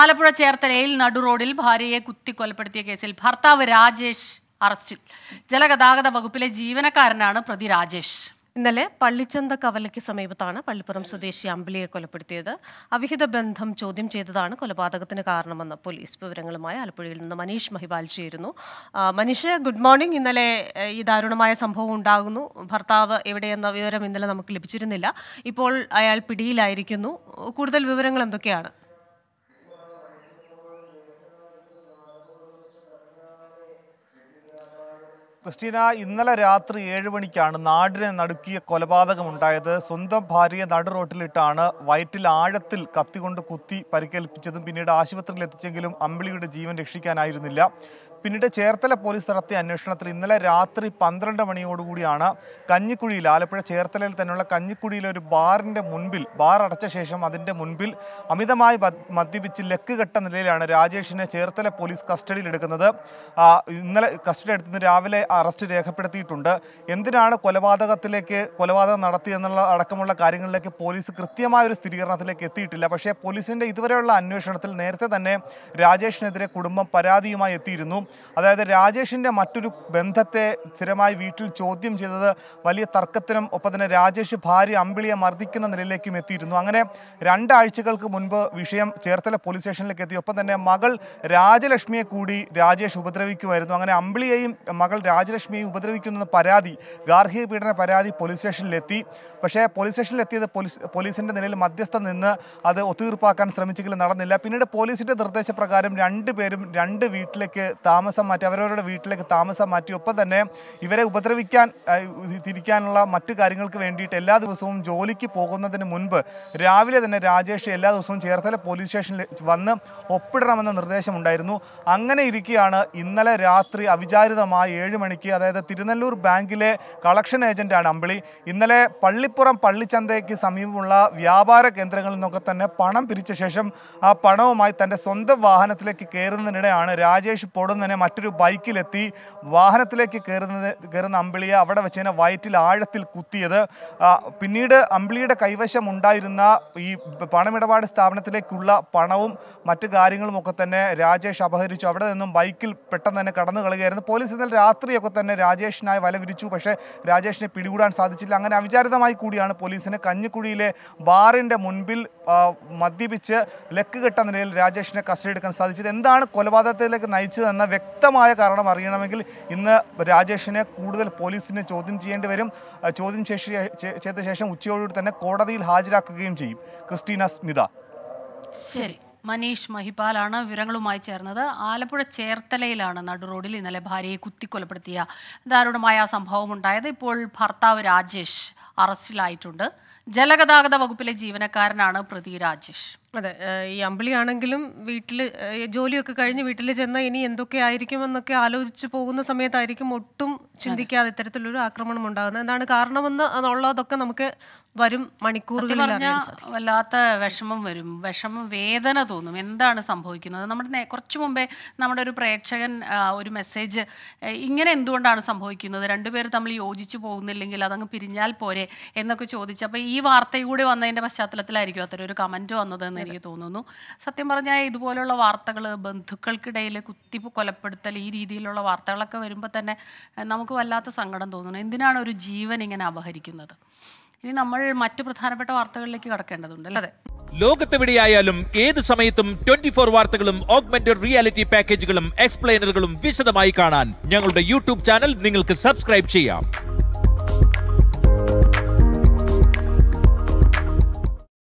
ആലപ്പുഴ ചേർത്തലയിൽ നടുറോഡിൽ ഭാര്യയെ കൊലപ്പെടുത്തിയ കേസിൽ ഭർത്താവ് രാജേഷ് അറസ്റ്റിൽ ജലഗതാഗത വകുപ്പിലെ ജീവനക്കാരനാണ് പ്രതി രാജേഷ് ഇന്നലെ പള്ളിച്ചന്ത കവലയ്ക്ക് സമീപത്താണ് പള്ളിപ്പുറം സ്വദേശി അമ്പിളിയെ കൊലപ്പെടുത്തിയത് അവിഹിത ബന്ധം ചോദ്യം ചെയ്തതാണ് കൊലപാതകത്തിന് കാരണമെന്ന് പോലീസ് വിവരങ്ങളുമായി ആലപ്പുഴയിൽ നിന്ന് മനീഷ് മഹിബാൽ ചേരുന്നു മനീഷ് ഗുഡ് മോർണിംഗ് ഇന്നലെ ഈ ദാരുണമായ സംഭവം ഉണ്ടാകുന്നു ഭർത്താവ് എവിടെയെന്ന വിവരം ഇന്നലെ നമുക്ക് ലഭിച്ചിരുന്നില്ല ഇപ്പോൾ അയാൾ പിടിയിലായിരിക്കുന്നു കൂടുതൽ വിവരങ്ങൾ എന്തൊക്കെയാണ് ക്രിസ്റ്റീന ഇന്നലെ രാത്രി ഏഴ് മണിക്കാണ് നാടിനെ നടുക്കിയ കൊലപാതകമുണ്ടായത് സ്വന്തം ഭാര്യയെ നടു റോട്ടിലിട്ടാണ് വയറ്റിൽ ആഴത്തിൽ കത്തികൊണ്ട് കുത്തി പരിക്കേൽപ്പിച്ചതും പിന്നീട് ആശുപത്രിയിൽ എത്തിച്ചെങ്കിലും അമ്പിളിയുടെ ജീവൻ രക്ഷിക്കാനായിരുന്നില്ല പിന്നീട് ചേർത്തല പോലീസ് നടത്തിയ അന്വേഷണത്തിൽ ഇന്നലെ രാത്രി പന്ത്രണ്ട് മണിയോടുകൂടിയാണ് കഞ്ഞിക്കുഴിയിൽ ആലപ്പുഴ ചേർത്തലയിൽ തന്നെയുള്ള കഞ്ഞിക്കുഴിയിലെ ഒരു ബാറിൻ്റെ മുൻപിൽ ബാർ അടച്ച ശേഷം അതിൻ്റെ മുൻപിൽ അമിതമായി മദ്യപിച്ച് ലക്ക് കെട്ട നിലയിലാണ് രാജേഷിനെ ചേർത്തല പോലീസ് കസ്റ്റഡിയിലെടുക്കുന്നത് ഇന്നലെ കസ്റ്റഡി എടുത്തുനിന്ന് രാവിലെ അറസ്റ്റ് രേഖപ്പെടുത്തിയിട്ടുണ്ട് എന്തിനാണ് കൊലപാതകത്തിലേക്ക് കൊലപാതകം നടത്തിയെന്നുള്ള അടക്കമുള്ള കാര്യങ്ങളിലേക്ക് പോലീസ് കൃത്യമായ ഒരു സ്ഥിരീകരണത്തിലേക്ക് എത്തിയിട്ടില്ല പക്ഷേ പോലീസിൻ്റെ ഇതുവരെയുള്ള അന്വേഷണത്തിൽ നേരത്തെ തന്നെ രാജേഷിനെതിരെ കുടുംബം പരാതിയുമായി എത്തിയിരുന്നു അതായത് രാജേഷിൻ്റെ മറ്റൊരു ബന്ധത്തെ സ്ഥിരമായി വീട്ടിൽ ചോദ്യം ചെയ്തത് വലിയ തർക്കത്തിനും ഒപ്പം തന്നെ രാജേഷ് ഭാര്യ അമ്പിളിയെ മർദ്ദിക്കുന്ന നിലയിലേക്കും എത്തിയിരുന്നു അങ്ങനെ രണ്ടാഴ്ചകൾക്ക് മുൻപ് വിഷയം ചേർത്തല പോലീസ് സ്റ്റേഷനിലേക്ക് എത്തി ഒപ്പം തന്നെ മകൾ രാജലക്ഷ്മിയെ കൂടി രാജേഷ് ഉപദ്രവിക്കുമായിരുന്നു അങ്ങനെ അമ്പിളിയെയും മകൾ രാജ രാജലക്ഷ്മിയെ ഉപദ്രവിക്കുന്നെന്ന പരാതി ഗാർഹിക പീഡന പരാതി പോലീസ് സ്റ്റേഷനിലെത്തി പക്ഷേ പോലീസ് സ്റ്റേഷനിലെത്തിയത് പോലീസ് പോലീസിൻ്റെ നിലയിൽ മധ്യസ്ഥ നിന്ന് അത് ഒത്തുതീർപ്പാക്കാൻ ശ്രമിച്ചെങ്കിലും നടന്നില്ല പിന്നീട് പോലീസിൻ്റെ നിർദ്ദേശപ്രകാരം രണ്ട് പേരും രണ്ട് വീട്ടിലേക്ക് താമസം മാറ്റി അവരവരുടെ വീട്ടിലേക്ക് താമസം മാറ്റി ഒപ്പം തന്നെ ഇവരെ ഉപദ്രവിക്കാൻ തിരിക്കാനുള്ള മറ്റു കാര്യങ്ങൾക്ക് വേണ്ടിയിട്ട് എല്ലാ ദിവസവും ജോലിക്ക് പോകുന്നതിന് മുൻപ് രാവിലെ തന്നെ രാജേഷ് എല്ലാ ദിവസവും ചേർത്തല പോലീസ് സ്റ്റേഷനിൽ വന്ന് ഒപ്പിടണമെന്ന നിർദ്ദേശമുണ്ടായിരുന്നു അങ്ങനെ ഇരിക്കുകയാണ് ഇന്നലെ രാത്രി അവിചാരിതമായി ഏഴ് മണിക്ക് പണിക്ക് അതായത് തിരുനെല്ലൂർ ബാങ്കിലെ കളക്ഷൻ ഏജൻറ്റാണ് അമ്പിളി ഇന്നലെ പള്ളിപ്പുറം പള്ളിച്ചന്തയ്ക്ക് സമീപമുള്ള വ്യാപാര കേന്ദ്രങ്ങളിൽ നിന്നൊക്കെ തന്നെ പണം പിരിച്ച ശേഷം ആ പണവുമായി തൻ്റെ സ്വന്തം വാഹനത്തിലേക്ക് കയറുന്നതിനിടെയാണ് രാജേഷ് പൊടുന്നതിനെ മറ്റൊരു ബൈക്കിലെത്തി വാഹനത്തിലേക്ക് കയറുന്നത് കയറുന്ന അമ്പിളിയെ അവിടെ വെച്ച് തന്നെ വയറ്റിൽ ആഴത്തിൽ കുത്തിയത് പിന്നീട് അമ്പിളിയുടെ കൈവശം ഉണ്ടായിരുന്ന ഈ പണമിടപാട് സ്ഥാപനത്തിലേക്കുള്ള പണവും മറ്റു കാര്യങ്ങളുമൊക്കെ തന്നെ രാജേഷ് അപഹരിച്ചു അവിടെ നിന്നും ബൈക്കിൽ പെട്ടെന്ന് തന്നെ കടന്നു കളുകയായിരുന്നു പോലീസ് ഇന്നലെ രാത്രി രാത്രിയൊക്കെ തന്നെ രാജേഷിനായി വല വിരിച്ചു പക്ഷേ രാജേഷിനെ പിടികൂടാൻ സാധിച്ചില്ല അങ്ങനെ അവിചാരിതമായി കൂടിയാണ് പോലീസിന് കഞ്ഞിക്കുഴിയിലെ ബാറിൻ്റെ മുൻപിൽ മദ്യപിച്ച് ലക്ക് കെട്ട നിലയിൽ രാജേഷിനെ കസ്റ്റഡി എടുക്കാൻ സാധിച്ചത് എന്താണ് കൊലപാതകത്തിലേക്ക് നയിച്ചതെന്ന വ്യക്തമായ കാരണം അറിയണമെങ്കിൽ ഇന്ന് രാജേഷിനെ കൂടുതൽ പോലീസിനെ ചോദ്യം ചെയ്യേണ്ടി വരും ചോദ്യം ശേഷി ചെയ്ത ശേഷം ഉച്ചയോടുകൂടി തന്നെ കോടതിയിൽ ഹാജരാക്കുകയും ചെയ്യും ക്രിസ്റ്റീന സ്മിത ശരി മനീഷ് മഹിപാലാണ് വിവരങ്ങളുമായി ചേർന്നത് ആലപ്പുഴ ചേർത്തലയിലാണ് നടു റോഡിൽ ഇന്നലെ ഭാര്യയെ കുത്തിക്കൊലപ്പെടുത്തിയ ദാരുണമായ സംഭവം ഉണ്ടായത് ഇപ്പോൾ ഭർത്താവ് രാജേഷ് അറസ്റ്റിലായിട്ടുണ്ട് ജലഗതാഗത വകുപ്പിലെ ജീവനക്കാരനാണ് പ്രതി രാജേഷ് അതെ ഈ അമ്പിളിയാണെങ്കിലും വീട്ടിൽ ജോലിയൊക്കെ കഴിഞ്ഞ് വീട്ടിൽ ചെന്ന ഇനി എന്തൊക്കെ ആയിരിക്കും എന്നൊക്കെ ആലോചിച്ച് പോകുന്ന സമയത്തായിരിക്കും ഒട്ടും ചിന്തിക്കാതെ ഇത്തരത്തിലൊരു ആക്രമണം ഉണ്ടാകുന്നത് എന്താണ് കാരണമെന്ന് ഉള്ളതൊക്കെ നമുക്ക് വരും മണിക്കൂറുകൾ വല്ലാത്ത വിഷമം വരും വിഷമം വേദന തോന്നും എന്താണ് സംഭവിക്കുന്നത് നമ്മുടെ കുറച്ച് മുമ്പേ നമ്മുടെ ഒരു പ്രേക്ഷകൻ ഒരു മെസ്സേജ് ഇങ്ങനെ എന്തുകൊണ്ടാണ് സംഭവിക്കുന്നത് രണ്ടുപേർ തമ്മിൽ യോജിച്ചു പോകുന്നില്ലെങ്കിൽ അതങ്ങ് പിരിഞ്ഞാൽ പോരെ എന്നൊക്കെ ചോദിച്ചപ്പോൾ ഈ ഈ വാർത്തയിലൂടെ വന്നതിൻ്റെ പശ്ചാത്തലത്തിലായിരിക്കും അത്തരം ഒരു കമൻറ്റ് വന്നതെന്ന് എനിക്ക് തോന്നുന്നു സത്യം പറഞ്ഞാൽ ഇതുപോലുള്ള വാർത്തകൾ ബന്ധുക്കൾക്കിടയിൽ കുത്തി കൊലപ്പെടുത്തൽ ഈ രീതിയിലുള്ള വാർത്തകളൊക്കെ വരുമ്പോൾ തന്നെ നമുക്ക് വല്ലാത്ത സങ്കടം തോന്നുന്നു എന്തിനാണ് ഒരു ജീവൻ ഇങ്ങനെ അപഹരിക്കുന്നത് ഇനി നമ്മൾ മറ്റു പ്രധാനപ്പെട്ട വാർത്തകളിലേക്ക് കടക്കേണ്ടതുണ്ട് അല്ലേ ലോകത്തെവിടെയായാലും ഏത് സമയത്തും ട്വന്റി ഫോർ വാർത്തകളും ഓഗ്മെന്റഡ് റിയാലിറ്റി പാക്കേജുകളും എക്സ്പ്ലെയിനറുകളും വിശദമായി കാണാൻ ഞങ്ങളുടെ യൂട്യൂബ് ചാനൽ നിങ്ങൾക്ക് സബ്സ്ക്രൈബ് ചെയ്യാം